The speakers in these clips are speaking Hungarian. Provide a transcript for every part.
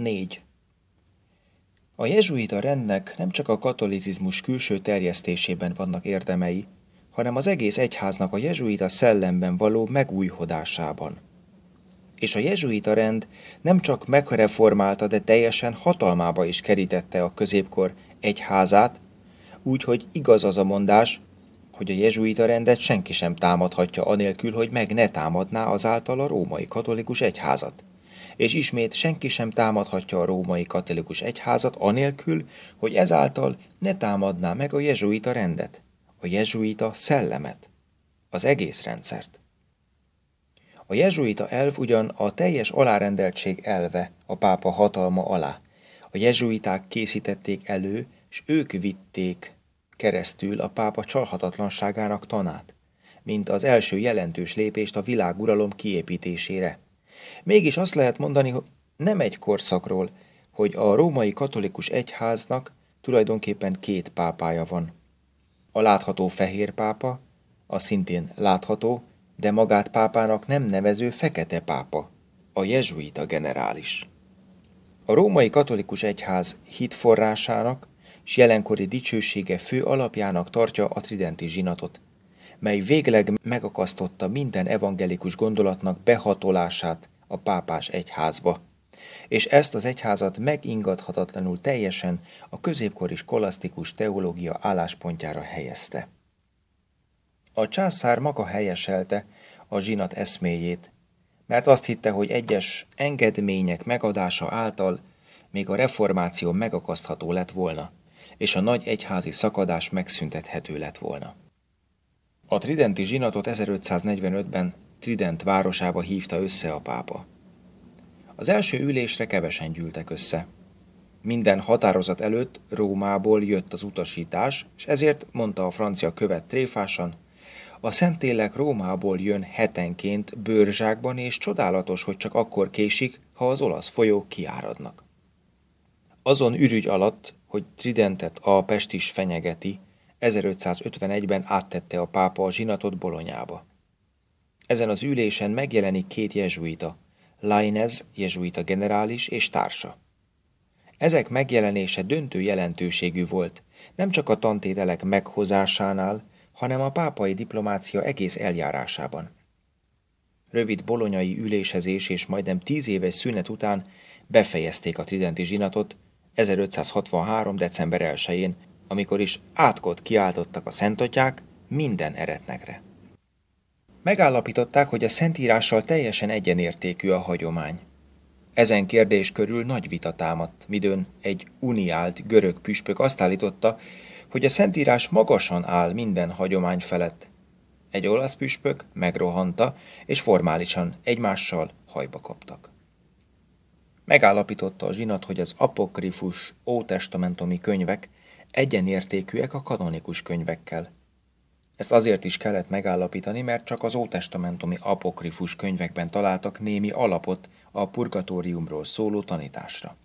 4. A jezsuita rendnek nem csak a katolicizmus külső terjesztésében vannak érdemei, hanem az egész egyháznak a jezsuita szellemben való megújhodásában. És a jezsuita rend nem csak megreformálta, de teljesen hatalmába is kerítette a középkor egyházát, úgyhogy igaz az a mondás, hogy a jezsuita rendet senki sem támadhatja anélkül, hogy meg ne támadná azáltal a római katolikus egyházat és ismét senki sem támadhatja a római katolikus egyházat anélkül, hogy ezáltal ne támadná meg a jezsuita rendet, a jezsuita szellemet, az egész rendszert. A jezsuita elv ugyan a teljes alárendeltség elve a pápa hatalma alá. A jezsuiták készítették elő, és ők vitték keresztül a pápa csalhatatlanságának tanát, mint az első jelentős lépést a világuralom kiépítésére – Mégis azt lehet mondani, hogy nem egy korszakról, hogy a római katolikus egyháznak tulajdonképpen két pápája van. A látható fehér pápa, a szintén látható, de magát pápának nem nevező fekete pápa, a jezsuita generális. A római katolikus egyház hitforrásának és jelenkori dicsősége fő alapjának tartja a tridenti zsinatot, mely végleg megakasztotta minden evangelikus gondolatnak behatolását a pápás egyházba. És ezt az egyházat megingathatatlanul teljesen a középkori skolasztikus teológia álláspontjára helyezte. A császár maga helyeselte a zsinat eszméjét, mert azt hitte, hogy egyes engedmények megadása által még a reformáció megakasztható lett volna, és a nagy egyházi szakadás megszüntethető lett volna. A tridenti zsinatot 1545-ben Trident városába hívta össze a pápa. Az első ülésre kevesen gyűltek össze. Minden határozat előtt Rómából jött az utasítás, és ezért mondta a francia követ tréfásan, a szentélek Rómából jön hetenként bőrzsákban, és csodálatos, hogy csak akkor késik, ha az olasz folyók kiáradnak. Azon ürügy alatt, hogy Tridentet a pestis fenyegeti, 1551-ben áttette a pápa a zsinatot Bolonyába. Ezen az ülésen megjelenik két jezsuita, Lainez jezsuita generális és társa. Ezek megjelenése döntő jelentőségű volt, nem csak a tantételek meghozásánál, hanem a pápai diplomácia egész eljárásában. Rövid bolonyai ülésezés és majdnem tíz éves szünet után befejezték a tridenti zsinatot 1563. december 1-én amikor is átkot kiáltottak a szentotyák minden eretnekre. Megállapították, hogy a szentírással teljesen egyenértékű a hagyomány. Ezen kérdés körül nagy vita támadt, midőn egy uniált görög püspök azt állította, hogy a szentírás magasan áll minden hagyomány felett. Egy olasz püspök megrohanta, és formálisan egymással hajba kaptak. Megállapította a zsinat, hogy az apokrifus ótestamentomi könyvek egyenértékűek a kanonikus könyvekkel. Ezt azért is kellett megállapítani, mert csak az ótestamentumi apokrifus könyvekben találtak némi alapot a purgatóriumról szóló tanításra.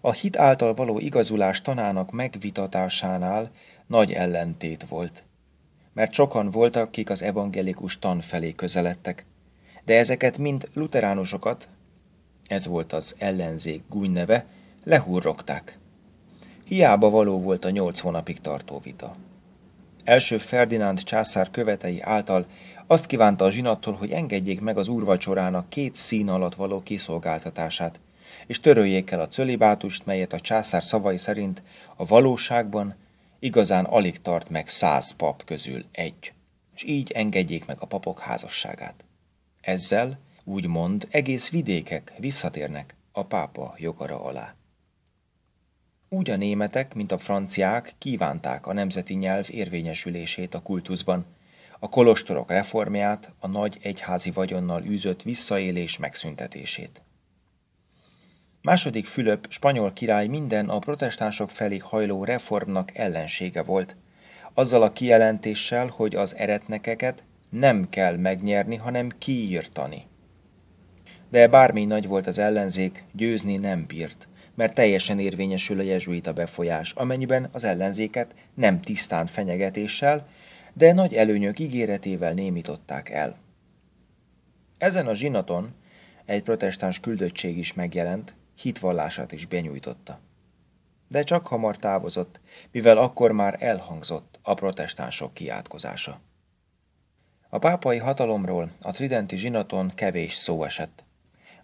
A hit által való igazulás tanának megvitatásánál nagy ellentét volt, mert sokan voltak, akik az evangélikus tan felé közeledtek, de ezeket mind luteránusokat, ez volt az ellenzék gúnyneve, lehúrrogták. Hiába való volt a nyolc hónapig tartó vita. Első Ferdinánd császár követei által azt kívánta a zsinattól, hogy engedjék meg az úrvacsorának két szín alatt való kiszolgáltatását, és töröljék el a cölibátust, melyet a császár szavai szerint a valóságban igazán alig tart meg száz pap közül egy, és így engedjék meg a papok házasságát. Ezzel, úgymond, egész vidékek visszatérnek a pápa jogara alá. Úgy a németek, mint a franciák kívánták a nemzeti nyelv érvényesülését a kultuszban, a kolostorok reformját, a nagy egyházi vagyonnal űzött visszaélés megszüntetését. Második Fülöp, spanyol király minden a protestánsok felé hajló reformnak ellensége volt, azzal a kijelentéssel, hogy az eretnekeket nem kell megnyerni, hanem kiírtani. De bármi nagy volt az ellenzék, győzni nem bírt – mert teljesen érvényesül a jezsuita befolyás, amennyiben az ellenzéket nem tisztán fenyegetéssel, de nagy előnyök ígéretével némították el. Ezen a zsinaton egy protestáns küldöttség is megjelent, hitvallását is benyújtotta. De csak hamar távozott, mivel akkor már elhangzott a protestánsok kiátkozása. A pápai hatalomról a tridenti zsinaton kevés szó esett.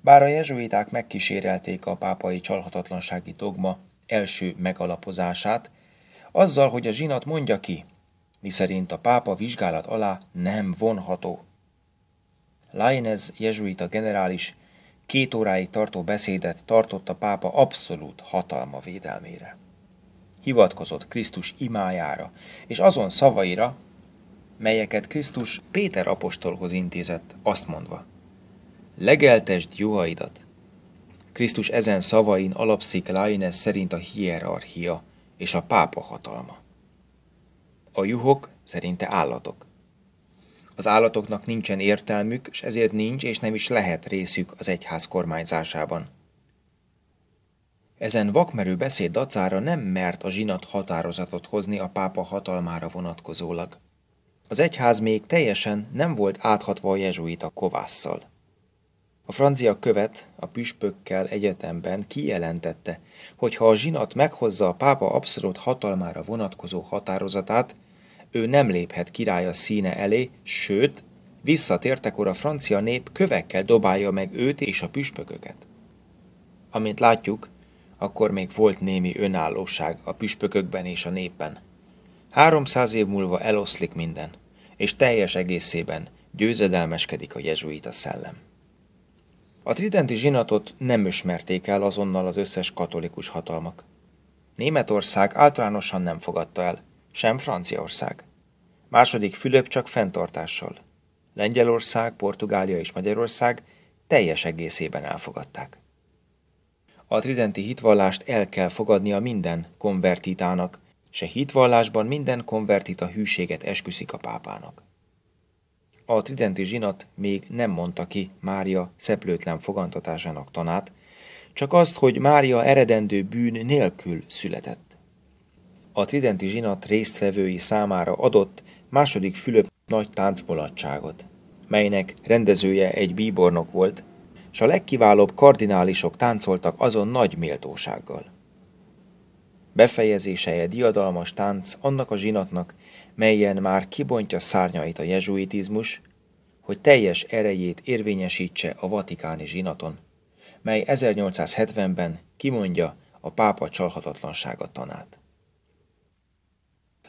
Bár a jezsuiták megkísérelték a pápai csalhatatlansági dogma első megalapozását, azzal, hogy a zsinat mondja ki, miszerint a pápa vizsgálat alá nem vonható. Lainez jezsuita generális két óráig tartó beszédet tartott a pápa abszolút hatalma védelmére. Hivatkozott Krisztus imájára és azon szavaira, melyeket Krisztus Péter apostolhoz intézett, azt mondva – Legeltesd juhaidat. Krisztus ezen szavain alapszik Lájnes szerint a hierarchia és a pápa hatalma. A juhok szerinte állatok. Az állatoknak nincsen értelmük, és ezért nincs és nem is lehet részük az egyház kormányzásában. Ezen vakmerő beszéd dacára nem mert a zsinat határozatot hozni a pápa hatalmára vonatkozólag. Az egyház még teljesen nem volt áthatva a jezsuita kovásszal. A francia követ a püspökkel egyetemben kijelentette, hogy ha a zsinat meghozza a pápa abszolút hatalmára vonatkozó határozatát, ő nem léphet királya színe elé, sőt, visszatértekor a francia nép kövekkel dobálja meg őt és a püspököket. Amint látjuk, akkor még volt némi önállóság a püspökökben és a népben. 300 év múlva eloszlik minden, és teljes egészében győzedelmeskedik a jezsuita szellem. A tridenti zsinatot nem ismerték el azonnal az összes katolikus hatalmak. Németország általánosan nem fogadta el, sem Franciaország. Második Fülöp csak fenntartással. Lengyelország, Portugália és Magyarország teljes egészében elfogadták. A tridenti hitvallást el kell fogadnia minden konvertitának, se hitvallásban minden konvertita hűséget esküszik a pápának. A tridenti zsinat még nem mondta ki Mária szeplőtlen fogantatásának tanát, csak azt, hogy Mária eredendő bűn nélkül született. A tridenti zsinat résztvevői számára adott második Fülöp nagy táncbolatságot, melynek rendezője egy bíbornok volt, és a legkiválóbb kardinálisok táncoltak azon nagy méltósággal. Befejezéseje diadalmas tánc annak a zsinatnak, melyen már kibontja szárnyait a jezsuitizmus, hogy teljes erejét érvényesítse a vatikáni zsinaton, mely 1870-ben kimondja a pápa csalhatatlansága tanát.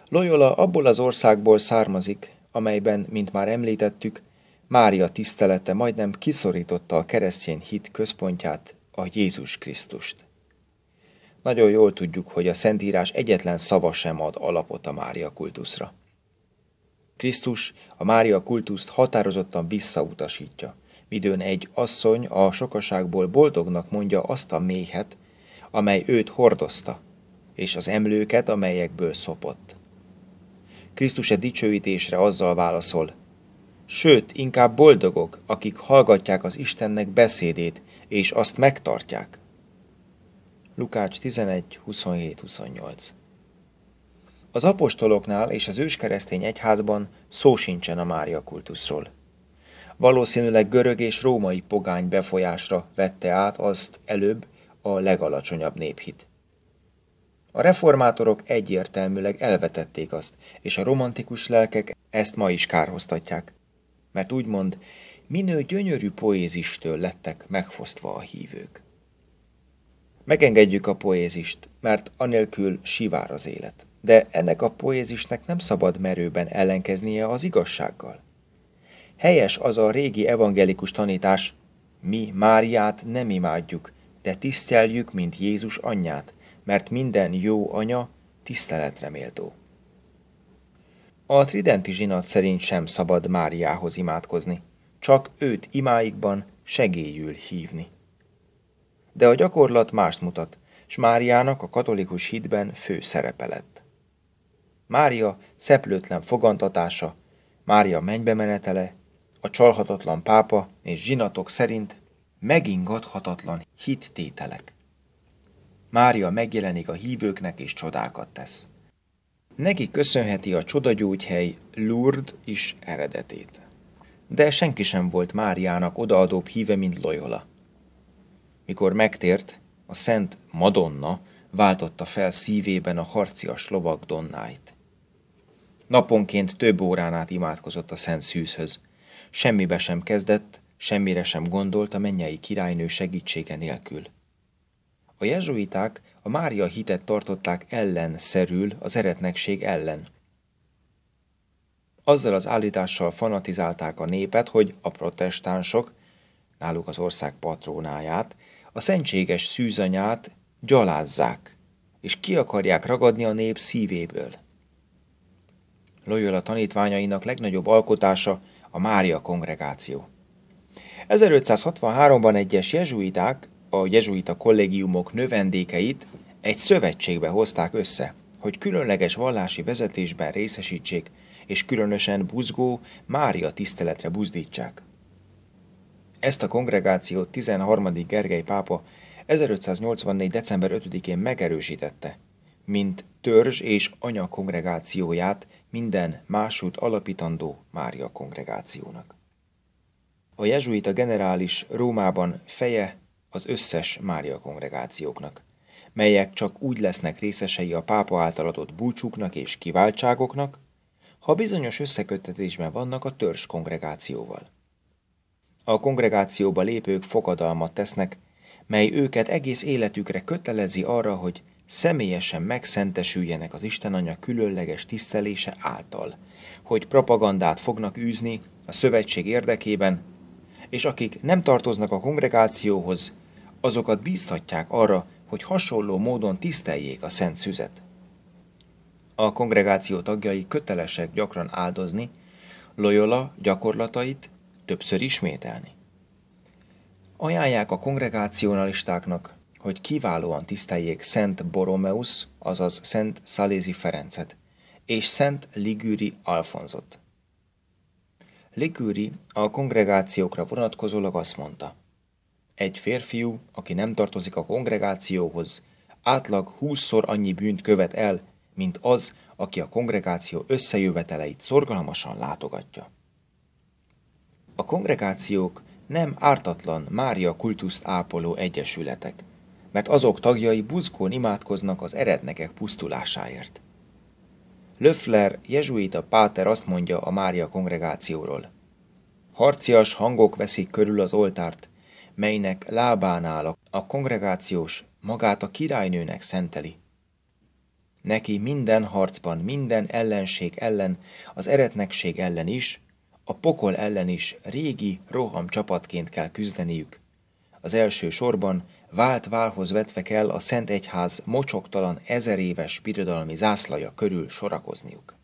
Loyola abból az országból származik, amelyben, mint már említettük, Mária tisztelete majdnem kiszorította a keresztény hit központját, a Jézus Krisztust. Nagyon jól tudjuk, hogy a Szentírás egyetlen szava sem ad alapot a Mária kultuszra. Krisztus a Mária kultuszt határozottan visszautasítja, midőn egy asszony a sokaságból boldognak mondja azt a méhet, amely őt hordozta, és az emlőket, amelyekből szopott. Krisztus a e dicsőítésre azzal válaszol, sőt, inkább boldogok, akik hallgatják az Istennek beszédét, és azt megtartják. Lukács 11, 27-28 Az apostoloknál és az őskeresztény egyházban szó sincsen a Mária kultuszról. Valószínűleg görög és római pogány befolyásra vette át azt előbb a legalacsonyabb néphit. A reformátorok egyértelműleg elvetették azt, és a romantikus lelkek ezt ma is kárhoztatják. Mert úgymond, minő gyönyörű poézistől lettek megfosztva a hívők. Megengedjük a poézist, mert anélkül sivár az élet. De ennek a poézisnek nem szabad merőben ellenkeznie az igazsággal. Helyes az a régi evangelikus tanítás, mi Máriát nem imádjuk, de tiszteljük, mint Jézus anyját, mert minden jó anya tiszteletre méltó. A tridenti zsinat szerint sem szabad Máriához imádkozni, csak őt imáikban segélyül hívni de a gyakorlat mást mutat, s Máriának a katolikus hitben fő szerepe lett. Mária szeplőtlen fogantatása, Mária mennybe menetele, a csalhatatlan pápa és zsinatok szerint megingathatatlan hittételek. Mária megjelenik a hívőknek és csodákat tesz. Neki köszönheti a csodagyógyhely Lourdes is eredetét. De senki sem volt Máriának odaadóbb híve, mint Loyola. Mikor megtért, a szent Madonna váltotta fel szívében a harcias lovag donnáit. Naponként több órán át imádkozott a szent szűzhöz. Semmibe sem kezdett, semmire sem gondolt a mennyei királynő segítsége nélkül. A jezsuiták a Mária hitet tartották ellen, szerül az eretnekség ellen. Azzal az állítással fanatizálták a népet, hogy a protestánsok, náluk az ország patrónáját, a szentséges szűzanyát gyalázzák, és ki akarják ragadni a nép szívéből. Loyola tanítványainak legnagyobb alkotása a Mária kongregáció. 1563-ban egyes jezsuiták, a jezsuita kollégiumok növendékeit egy szövetségbe hozták össze, hogy különleges vallási vezetésben részesítsék, és különösen buzgó Mária tiszteletre buzdítsák. Ezt a kongregációt 13. Gergely pápa 1584. december 5-én megerősítette, mint törzs és anya kongregációját minden másút alapítandó Mária kongregációnak. A jezsuita generális Rómában feje az összes Mária kongregációknak, melyek csak úgy lesznek részesei a pápa által adott búcsúknak és kiváltságoknak, ha bizonyos összeköttetésben vannak a törzs kongregációval. A kongregációba lépők fogadalmat tesznek, mely őket egész életükre kötelezi arra, hogy személyesen megszentesüljenek az Istenanya különleges tisztelése által, hogy propagandát fognak űzni a szövetség érdekében, és akik nem tartoznak a kongregációhoz, azokat bízhatják arra, hogy hasonló módon tiszteljék a szent szüzet. A kongregáció tagjai kötelesek gyakran áldozni Loyola gyakorlatait többször ismételni. Ajánlják a kongregácionalistáknak, hogy kiválóan tiszteljék Szent Boromeus, azaz Szent Szalézi Ferencet, és Szent Ligüri Alfonzot. Ligüri a kongregációkra vonatkozólag azt mondta, egy férfiú, aki nem tartozik a kongregációhoz, átlag húszszor annyi bűnt követ el, mint az, aki a kongregáció összejöveteleit szorgalmasan látogatja. A kongregációk nem ártatlan Mária kultuszt ápoló egyesületek, mert azok tagjai buzkón imádkoznak az erednekek pusztulásáért. Löffler, jezsuita páter azt mondja a Mária kongregációról. Harcias hangok veszik körül az oltárt, melynek lábánál a kongregációs magát a királynőnek szenteli. Neki minden harcban, minden ellenség ellen, az eretnekség ellen is, a pokol ellen is régi, roham csapatként kell küzdeniük. Az első sorban vált válhoz vetve kell a Szent Egyház mocsoktalan ezer éves birodalmi zászlaja körül sorakozniuk.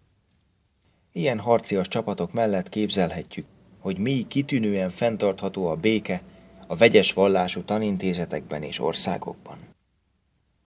Ilyen harcias csapatok mellett képzelhetjük, hogy mi kitűnően fenntartható a béke a vegyes vallású tanintézetekben és országokban.